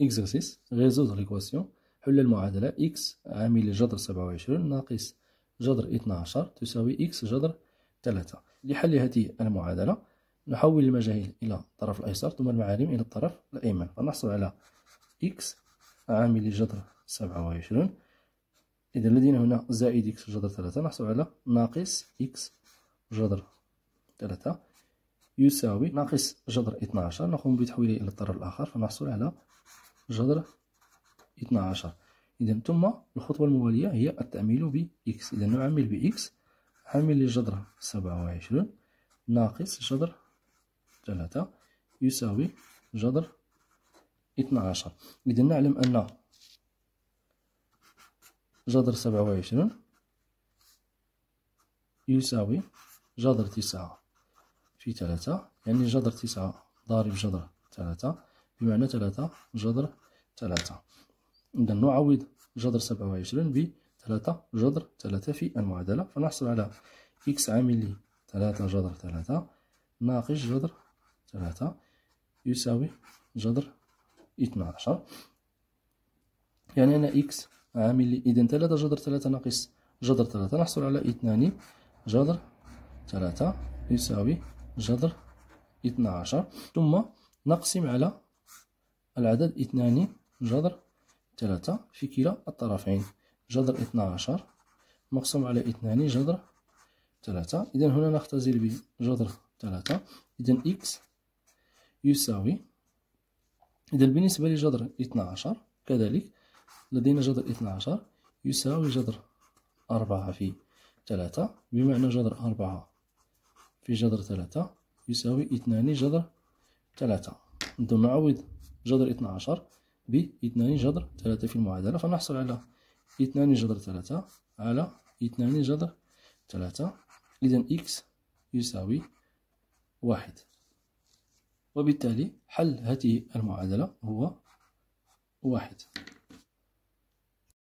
إكزرسيس غيزوز ليكواسيون حل المعادلة إكس عامل جذر سبعة وعشرين ناقص جذر اثنا عشر تساوي إكس جذر ثلاثة لحل هذه المعادلة نحول المجاهيل إلى الطرف الأيسر ثم المعالم إلى الطرف الأيمن فنحصل على إكس عامل جذر سبعة وعشرين إذا لدينا هنا زائد إكس جذر ثلاثة نحصل على ناقص إكس جذر ثلاثة يساوي ناقص جذر 12 نقوم بتحويله إلى الطرف الآخر فنحصل على جذر 12 إذا ثم الخطوة الموالية هي التعميل ب x إذا نعمل ب x عامل للجذر 27 ناقص جذر 3 يساوي جذر 12 إذا نعلم أن جذر 27 يساوي جذر 9 في 3 يعني جذر 9 ضارب جذر 3 بمعنى ثلاثة جذر ثلاثة إذا نعوض جذر سبعة وعشرين بثلاثة جذر ثلاثة في المعادلة فنحصل على إكس عامل لي ثلاثة جذر ثلاثة ناقص جذر ثلاثة يساوي جذر اثنا عشر يعني أنا إكس عامل لي إذا ثلاثة جذر ثلاثة ناقص جذر ثلاثة نحصل على اثنان جذر ثلاثة يساوي جذر اثنا عشر ثم نقسم على العدد اثنان جذر ثلاثة في كلا الطرفين جذر اثنا عشر مقسوم على اثنان جذر ثلاثة إذا هنا نختزل بجذر ثلاثة إذا إكس يساوي إذا بالنسبة لجذر اثنا عشر كذلك لدينا جذر اثنا عشر يساوي جذر أربعة في ثلاثة بمعنى جذر أربعة في جذر ثلاثة يساوي اثنان جذر ثلاثة نعوض جذر 12 ب 2 جذر 3 في المعادلة فنحصل على 2 جذر 3 على 2 جذر 3 إذا إكس يساوي واحد وبالتالي حل هذه المعادلة هو واحد